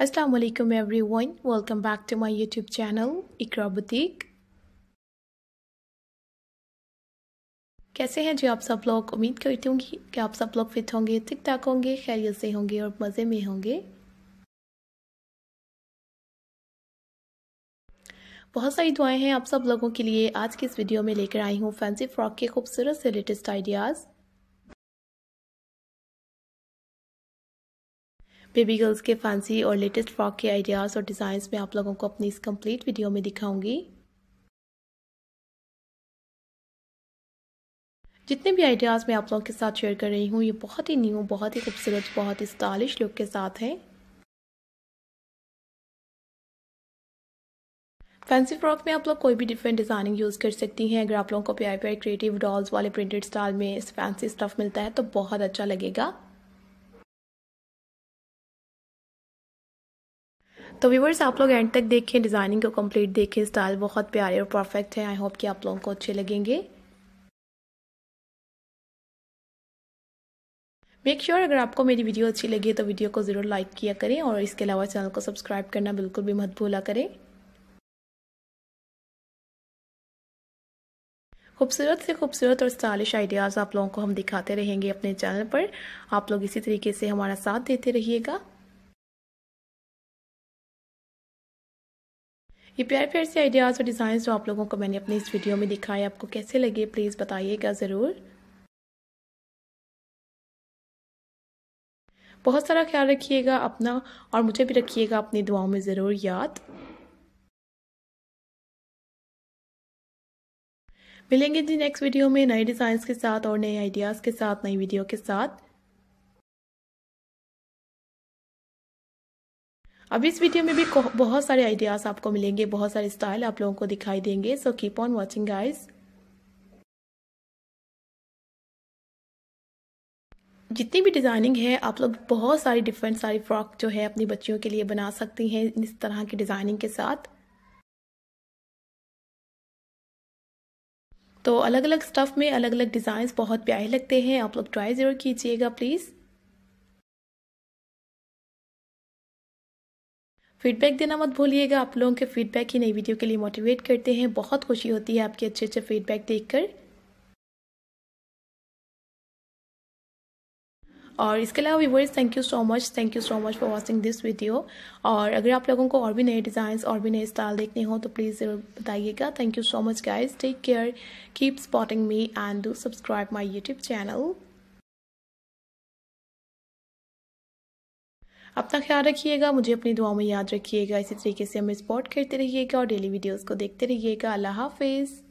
Every everyone welcome back to my YouTube channel Iqra Boutique. कैसे हैं जी आप सब लोग उम्मीद करती हूँ कि आप सब लोग फिट होंगे ठीक ठाक होंगे खैरियत से होंगे और मज़े में होंगे बहुत सारी दुआएं हैं आप सब लोगों के लिए आज की इस वीडियो में लेकर आई हूँ फैंसी फ्रॉक के खूबसूरत से लेटेस्ट आइडियाज़ बेबी गर्ल्स के फैंसी और लेटेस्ट फ्रॉक के आइडियाज़ और डिजाइन में आप लोगों को अपनी इस कंप्लीट वीडियो में दिखाऊंगी जितने भी आइडियाज़ मैं आप लोगों के साथ शेयर कर रही हूँ ये बहुत ही न्यू बहुत ही खूबसूरत बहुत ही स्टाइलिश लुक के साथ हैं फैंसी फ्रॉक में आप लोग कोई भी डिफरेंट डिज़ाइनिंग यूज़ कर सकती हैं अगर आप लोगों को प्यार प्यार क्रिएटिव डॉल्स वाले प्रिंटेड स्टाइल में फैंसी स्टफ मिलता है तो बहुत अच्छा लगेगा तो व्यूवर्स आप लोग एंड तक देखें डिज़ाइनिंग को कंप्लीट देखें स्टाइल बहुत प्यारे और परफेक्ट है आई होप कि आप लोगों को अच्छे लगेंगे मेक श्योर sure अगर आपको मेरी वीडियो अच्छी लगी तो वीडियो को ज़रूर लाइक किया करें और इसके अलावा चैनल को सब्सक्राइब करना बिल्कुल भी मत भूला करें खूबसूरत से खूबसूरत और स्टाइलिश आइडियाज़ आप लोगों को हम दिखाते रहेंगे अपने चैनल पर आप लोग इसी तरीके से हमारा साथ देते रहिएगा ये प्यार प्यारे से आइडियाज़ और डिज़ाइन जो आप लोगों को मैंने अपने इस वीडियो में दिखाए आपको कैसे लगे प्लीज़ बताइएगा ज़रूर बहुत सारा ख्याल रखिएगा अपना और मुझे भी रखिएगा अपनी दुआओं में ज़रूर याद मिलेंगे जी नेक्स्ट वीडियो में नए डिज़ाइंस के साथ और नए आइडियाज़ के साथ नई वीडियो के साथ अब इस वीडियो में भी बहुत सारे आइडियाज़ आपको मिलेंगे बहुत सारे स्टाइल आप लोगों को दिखाई देंगे so keep on watching guys जितनी भी डिज़ाइनिंग है आप लोग बहुत सारी डिफरेंट सारी फ्रॉक जो है अपनी बच्चियों के लिए बना सकती हैं इस तरह की डिज़ाइनिंग के साथ तो अलग अलग स्टफ़ में अलग अलग डिजाइन बहुत प्यारे लगते हैं आप लोग ट्राई ज़रूर कीजिएगा प्लीज़ फीडबैक देना मत भूलिएगा आप लोगों के फीडबैक ही नई वीडियो के लिए मोटिवेट करते हैं बहुत खुशी होती है आपके अच्छे अच्छे फीडबैक देखकर और इसके अलावा viewers thank you so much thank you so much for watching this video और अगर आप लोगों को और भी नए डिज़ाइंस और भी नए स्टाइल देखने हो तो प्लीज़ ज़रूर बताइएगा thank you so much guys take care keep supporting me and do subscribe my YouTube channel अपना ख्याल रखिएगा मुझे अपनी दुआओं में याद रखिएगा इसी तरीके से हमें सपोर्ट करते रहिएगा और डेली वीडियोज़ को देखते रहिएगा अल्लाह हाफिज़